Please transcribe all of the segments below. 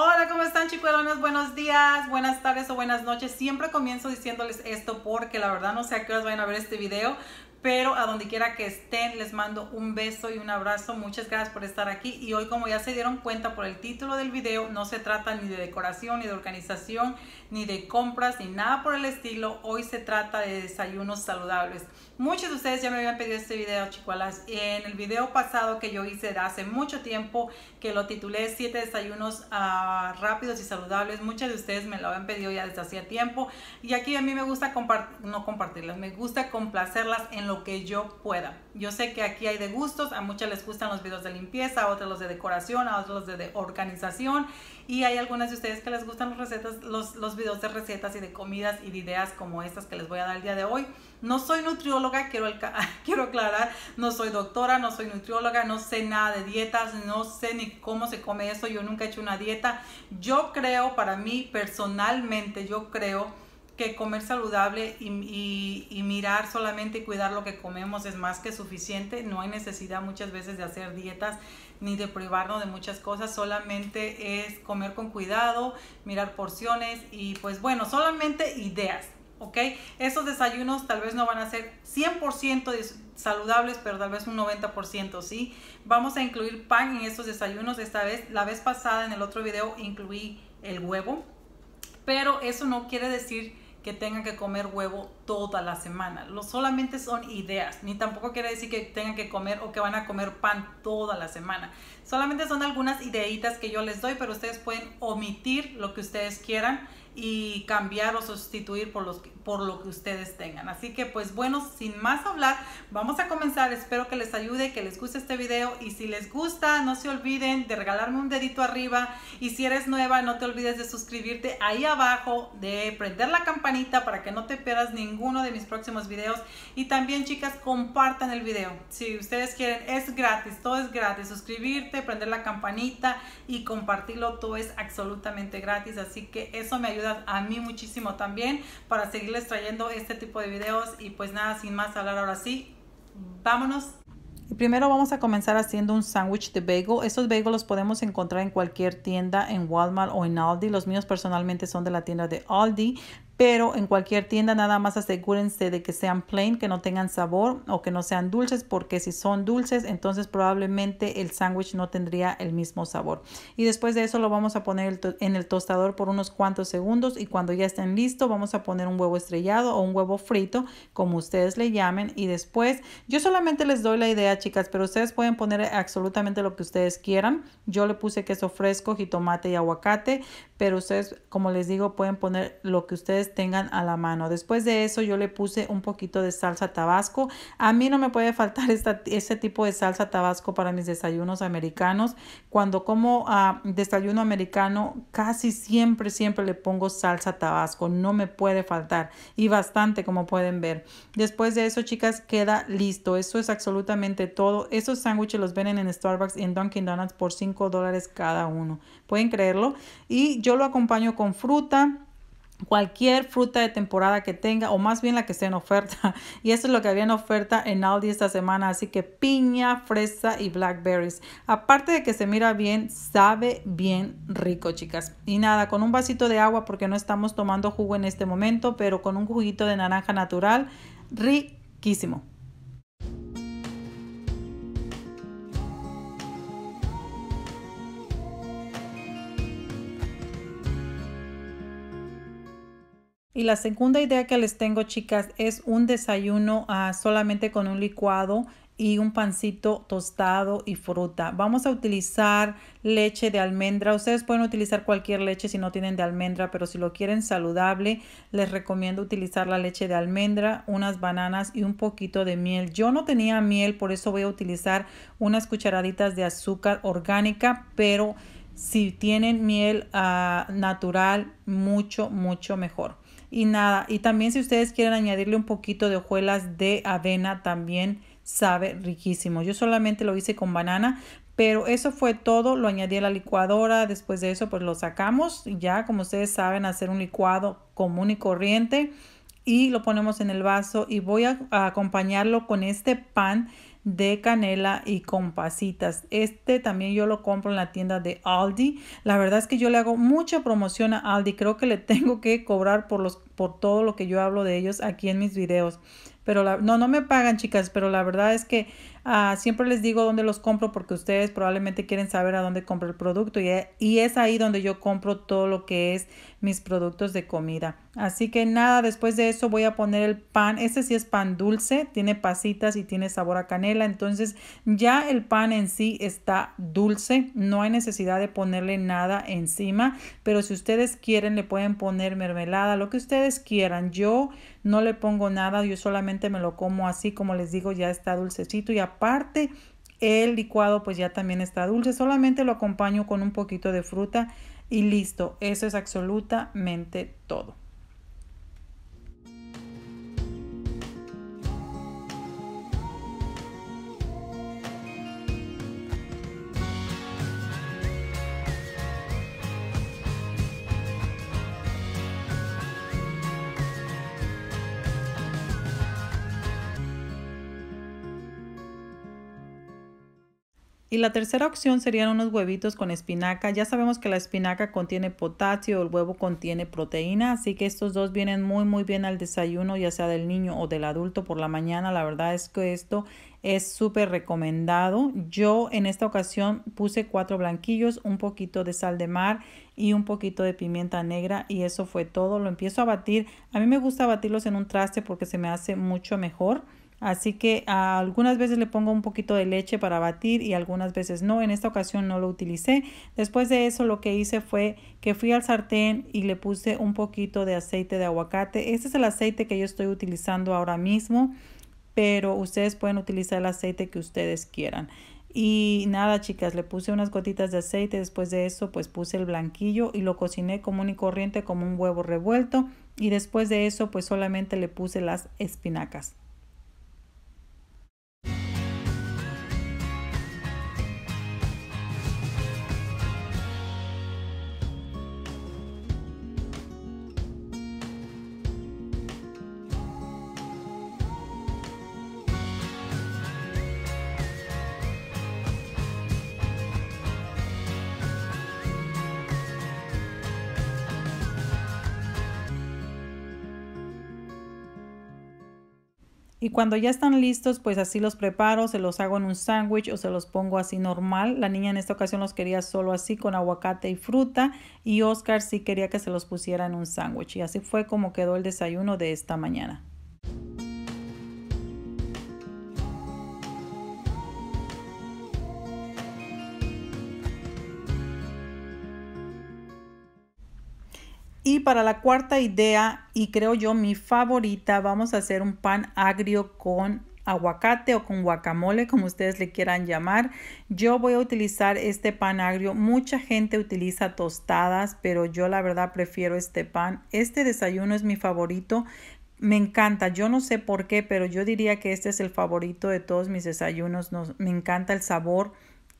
Hola, ¿cómo están chicuelones? Buenos días, buenas tardes o buenas noches. Siempre comienzo diciéndoles esto porque la verdad no sé a qué horas a ver este video, pero a donde quiera que estén, les mando un beso y un abrazo. Muchas gracias por estar aquí. Y hoy, como ya se dieron cuenta por el título del video, no se trata ni de decoración, ni de organización, ni de compras, ni nada por el estilo. Hoy se trata de desayunos saludables. Muchos de ustedes ya me habían pedido este video, chicuelas. En el video pasado que yo hice hace mucho tiempo, que lo titulé 7 desayunos ah, rápidos y saludables, muchos de ustedes me lo habían pedido ya desde hacía tiempo. Y aquí a mí me gusta compartir, no compartirlas, me gusta complacerlas en lo que yo pueda. Yo sé que aquí hay de gustos, a muchas les gustan los videos de limpieza, a otras los de decoración, a otros los de, organización y hay algunas de ustedes que les gustan los, recetas, los, los videos de recetas y de comidas y de ideas como estas que les voy a dar el día de hoy. No soy nutrióloga, quiero, quiero aclarar, no soy doctora, no soy nutrióloga, no sé nada de dietas, no sé ni cómo se come eso, yo nunca he hecho una dieta. Yo creo, para mí personalmente, yo creo que comer saludable y, mirar solamente y cuidar lo que comemos es más que suficiente. No hay necesidad muchas veces de hacer dietas ni de privarnos de muchas cosas, solamente es comer con cuidado, mirar porciones y pues bueno, solamente ideas. ¿Ok? Esos desayunos tal vez no van a ser 100% saludables, pero tal vez un 90%, ¿sí? Vamos a incluir pan en estos desayunos. Esta vez, la vez pasada en el otro video incluí el huevo, pero eso no quiere decir que tengan que comer huevo toda la semana. Lo, solamente son ideas, ni tampoco quiere decir que tengan que comer o que van a comer pan toda la semana. Solamente son algunas ideitas que yo les doy, pero ustedes pueden omitir lo que ustedes quieran y cambiar o sustituir por, los, por lo que ustedes tengan. Así que pues bueno, sin más hablar, vamos a comenzar. Espero que les ayude, que les guste este video y si les gusta, no se olviden de regalarme un dedito arriba y si eres nueva, no te olvides de suscribirte ahí abajo, de prender la campanita para que no te pierdas ninguno de mis próximos videos y también chicas, compartan el video. Si ustedes quieren, es gratis, todo es gratis. Suscribirte, prender la campanita y compartirlo, todo es absolutamente gratis. Así que eso me ayuda a mí muchísimo también para seguirles trayendo este tipo de videos. Y pues nada, sin más hablar ahora sí, vámonos. primero vamos a comenzar haciendo un sándwich de bagel. Estos bagels los podemos encontrar en cualquier tienda, en Walmart o en Aldi. Los míos personalmente son de la tienda de Aldi pero en cualquier tienda nada más asegúrense de que sean plain, que no tengan sabor o que no sean dulces, porque si son dulces, entonces probablemente el sándwich no tendría el mismo sabor. Y después de eso lo vamos a poner en el tostador por unos cuantos segundos y cuando ya estén listos vamos a poner un huevo estrellado o un huevo frito, como ustedes le llamen. Y después, yo solamente les doy la idea, chicas, pero ustedes pueden poner absolutamente lo que ustedes quieran. Yo le puse queso fresco, jitomate y aguacate, pero ustedes, como les digo, pueden poner lo que ustedes tengan a la mano. Después de eso yo le puse un poquito de salsa tabasco. A mí no me puede faltar este tipo de salsa tabasco para mis desayunos americanos. Cuando como ah, desayuno americano casi siempre, siempre le pongo salsa tabasco. No me puede faltar y bastante como pueden ver. Después de eso chicas queda listo. Eso es absolutamente todo. esos sándwiches los venden en Starbucks y en Dunkin Donuts por 5 dólares cada uno. ¿Pueden creerlo? Y yo lo acompaño con fruta cualquier fruta de temporada que tenga o más bien la que esté en oferta y eso es lo que había en oferta en Aldi esta semana así que piña fresa y blackberries aparte de que se mira bien sabe bien rico chicas y nada con un vasito de agua porque no estamos tomando jugo en este momento pero con un juguito de naranja natural riquísimo Y la segunda idea que les tengo, chicas, es un desayuno ah, solamente con un licuado y un pancito tostado y fruta. Vamos a utilizar leche de almendra. Ustedes pueden utilizar cualquier leche si no tienen de almendra, pero si lo quieren saludable, les recomiendo utilizar la leche de almendra, unas bananas y un poquito de miel. Yo no tenía miel, por eso voy a utilizar unas cucharaditas de azúcar orgánica, pero si tienen miel ah, natural, mucho, mucho mejor. Y nada, y también si ustedes quieren añadirle un poquito de hojuelas de avena, también sabe riquísimo. Yo solamente lo hice con banana, pero eso fue todo, lo añadí a la licuadora, después de eso pues lo sacamos, ya como ustedes saben hacer un licuado común y corriente y lo ponemos en el vaso y voy a, a acompañarlo con este pan de canela y con pasitas. Este también yo lo compro en la tienda de Aldi. La verdad es que yo le hago mucha promoción a Aldi. Creo que le tengo que cobrar por, los, por todo lo que yo hablo de ellos aquí en mis videos. Pero no, no me pagan chicas, pero la verdad es que ah, siempre les digo dónde los compro porque ustedes probablemente quieren saber a dónde compro el producto y, e, y es ahí donde yo compro todo lo que es mis productos de comida. Así que nada, después de eso voy a poner el pan. Este sí es pan dulce, tiene pasitas y tiene sabor a canela entonces ya el pan en sí está dulce, no hay necesidad de ponerle nada encima, pero si ustedes quieren le pueden poner mermelada, lo que ustedes quieran. Yo no le pongo nada, yo solamente me lo como así, como les digo, ya está dulcecito y aparte el licuado pues ya también está dulce, solamente lo acompaño con un poquito de fruta y listo, eso es absolutamente todo. Y la tercera opción serían unos huevitos con espinaca. Ya sabemos que la espinaca contiene potasio, el huevo contiene proteína, así que estos dos vienen muy muy bien al desayuno, ya sea del niño o del adulto por la mañana. La verdad es que esto es súper recomendado. Yo en esta ocasión puse cuatro blanquillos, un poquito de sal de mar y un poquito de pimienta negra y eso fue todo. Lo empiezo a batir. A mí me gusta batirlos en un traste porque se me hace mucho mejor. Así que algunas veces le pongo un poquito de leche para batir y algunas veces no. En esta ocasión no lo utilicé. Después de eso lo que hice fue que fui al sartén y le puse un poquito de aceite de aguacate. Este es el aceite que yo estoy utilizando ahora mismo, pero ustedes pueden utilizar el aceite que ustedes quieran. Y nada, chicas, le puse unas gotitas de aceite. Después de eso, pues puse el blanquillo y lo cociné común y corriente como un huevo revuelto. Y después de eso, pues solamente le puse las espinacas. Y cuando ya están listos, pues así los preparo, se los hago en un sándwich o se los pongo así normal. La niña en esta ocasión los quería solo así con aguacate y fruta y Oscar sí quería que se los pusiera en un sándwich. Y así fue como quedó el desayuno de esta mañana. Y para la cuarta idea, y creo yo mi favorita, vamos a hacer un pan agrio con aguacate o con guacamole, como ustedes le quieran llamar. Yo voy a utilizar este pan agrio. Mucha gente utiliza tostadas, pero yo la verdad prefiero este pan. Este desayuno es mi favorito. Me encanta, yo no sé por qué, pero yo diría que este es el favorito de todos mis desayunos. me encanta el sabor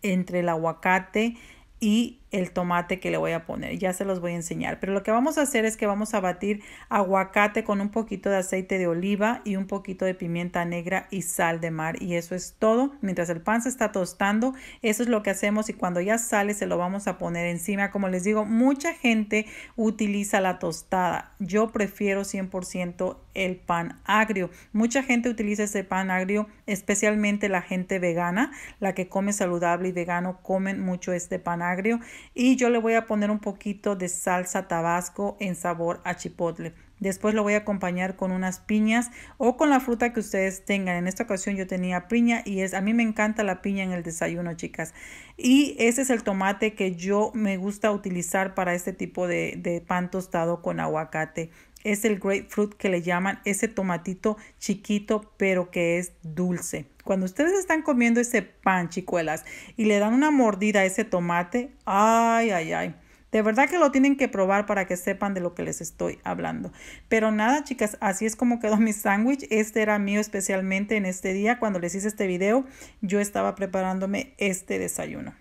entre el aguacate y el tomate que le voy a poner. Ya se los voy a enseñar. Pero lo que vamos a hacer es que vamos a batir aguacate con un poquito de aceite de oliva y un poquito de pimienta negra y sal de mar. Y eso es todo. Mientras el pan se está tostando, eso es lo que hacemos. Y cuando ya sale, se lo vamos a poner encima. Como les digo, mucha gente utiliza la tostada. Yo prefiero 100% el pan agrio. Mucha gente utiliza ese pan agrio, especialmente la gente vegana, la que come saludable y vegano, comen mucho este pan agrio y yo le voy a poner un poquito de salsa tabasco en sabor a chipotle. Después lo voy a acompañar con unas piñas o con la fruta que ustedes tengan. En esta ocasión yo tenía piña y es a mí me encanta la piña en el desayuno, chicas. Y ese es el tomate que yo me gusta utilizar para este tipo de, de pan tostado con aguacate es el grapefruit que le llaman ese tomatito chiquito pero que es dulce. Cuando ustedes están comiendo ese pan, chicuelas, y le dan una mordida a ese tomate, ay, ay, ay. De verdad que lo tienen que probar para que sepan de lo que les estoy hablando. Pero nada, chicas, así es como quedó mi sándwich. Este era mío especialmente en este día. Cuando les hice este video, yo estaba preparándome este desayuno.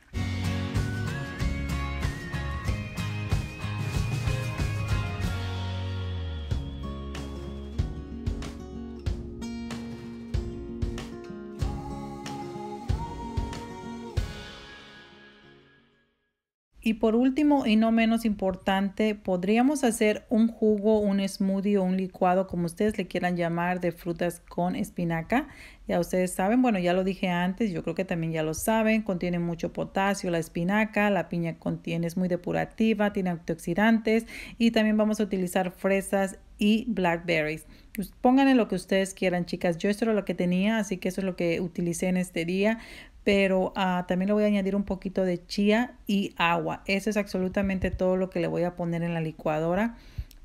Y por último y no menos importante, podríamos hacer un jugo, un smoothie o un licuado, como ustedes le quieran llamar, de frutas con espinaca. Ya ustedes saben, bueno, ya lo dije antes, yo creo que también ya lo saben, contiene mucho potasio, la espinaca, la piña contiene, es muy depurativa, tiene antioxidantes y también vamos a utilizar fresas y blackberries. Pues, pónganle lo que ustedes quieran, chicas. Yo esto era lo que tenía, así que eso es lo que utilicé en este día pero ah, también le voy a añadir un poquito de chía y agua. Eso es absolutamente todo lo que le voy a poner en la licuadora.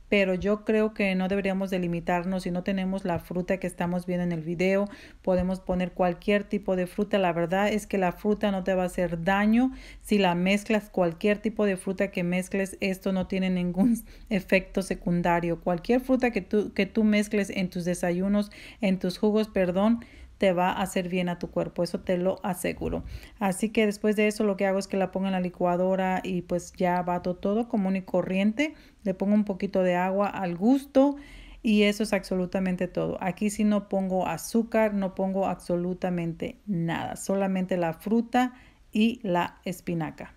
Pero yo creo que no deberíamos delimitarnos si no tenemos la fruta que estamos viendo en el video. Podemos poner cualquier tipo de fruta. La verdad es que la fruta no te va a hacer daño. Si la mezclas, cualquier tipo de fruta que mezcles, esto no tiene ningún efecto secundario. Cualquier fruta que tú, que tú mezcles en tus desayunos, en tus jugos, perdón, te va a hacer bien a tu cuerpo, eso te lo aseguro. Así que después de eso lo que hago es que la pongo en la licuadora y pues ya bato todo común y corriente, le pongo un poquito de agua al gusto y eso es absolutamente todo. Aquí si no pongo azúcar, no pongo absolutamente nada, solamente la fruta y la espinaca.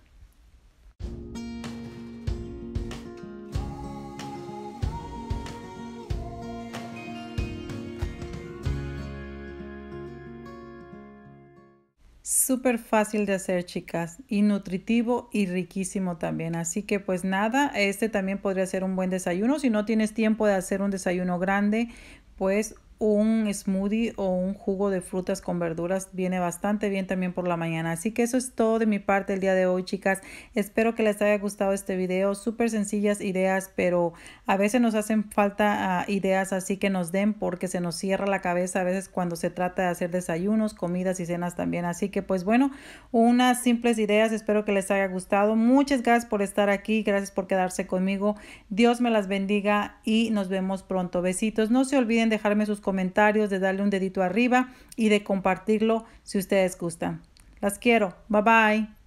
súper fácil de hacer, chicas, y nutritivo y riquísimo también. Así que pues nada, este también podría ser un buen desayuno. Si no tienes tiempo de hacer un desayuno grande, pues un smoothie o un jugo de frutas con verduras viene bastante bien también por la mañana. Así que eso es todo de mi parte el día de hoy, chicas. Espero que les haya gustado este video. Súper sencillas ideas, pero a veces nos hacen falta ah, ideas así que nos den porque se nos cierra la cabeza a veces cuando se trata de hacer desayunos, comidas y cenas también. Así que pues bueno, unas simples ideas. Espero que les haya gustado. Muchas gracias por estar aquí. Gracias por quedarse conmigo. Dios me las bendiga y nos vemos pronto. Besitos. No se olviden dejarme sus comentarios comentarios, de darle un dedito arriba y de compartirlo si ustedes gustan. Las quiero. Bye bye.